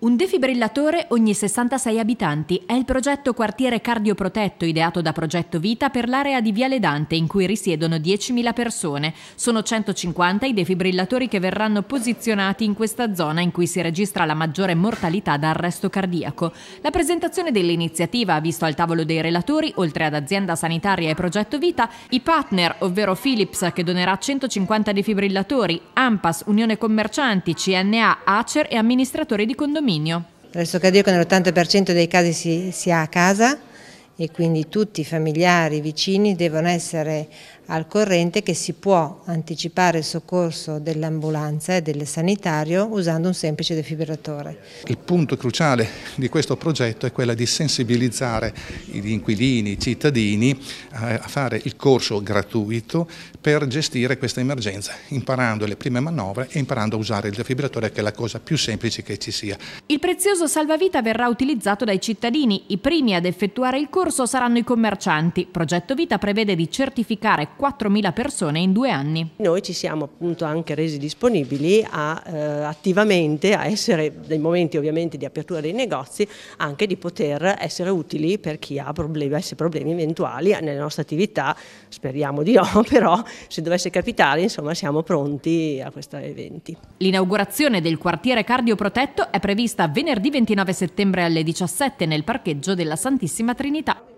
Un defibrillatore ogni 66 abitanti è il progetto Quartiere Cardioprotetto ideato da Progetto Vita per l'area di Viale Dante in cui risiedono 10.000 persone. Sono 150 i defibrillatori che verranno posizionati in questa zona in cui si registra la maggiore mortalità da arresto cardiaco. La presentazione dell'iniziativa ha visto al tavolo dei relatori, oltre ad Azienda Sanitaria e Progetto Vita, i partner, ovvero Philips che donerà 150 defibrillatori, AMPAS, Unione Commercianti, CNA, ACER e amministratori di condominio condominio. L'arresto che nell'80% dei casi si, si ha a casa e quindi tutti i familiari, vicini devono essere al corrente che si può anticipare il soccorso dell'ambulanza e del sanitario usando un semplice defibrillatore. Il punto cruciale di questo progetto è quello di sensibilizzare gli inquilini, i cittadini eh, a fare il corso gratuito per gestire questa emergenza, imparando le prime manovre e imparando a usare il defibrillatore che è la cosa più semplice che ci sia. Il prezioso salvavita verrà utilizzato dai cittadini. I primi ad effettuare il corso saranno i commercianti. Progetto Vita prevede di certificare 4.000 persone in due anni. Noi ci siamo appunto anche resi disponibili a, eh, attivamente a essere, nei momenti ovviamente di apertura dei negozi, anche di poter essere utili per chi ha problemi, problemi eventuali nelle nostre attività, speriamo di no, però se dovesse capitare insomma siamo pronti a questi eventi. L'inaugurazione del quartiere cardioprotetto è prevista venerdì 29 settembre alle 17 nel parcheggio della Santissima Trinità.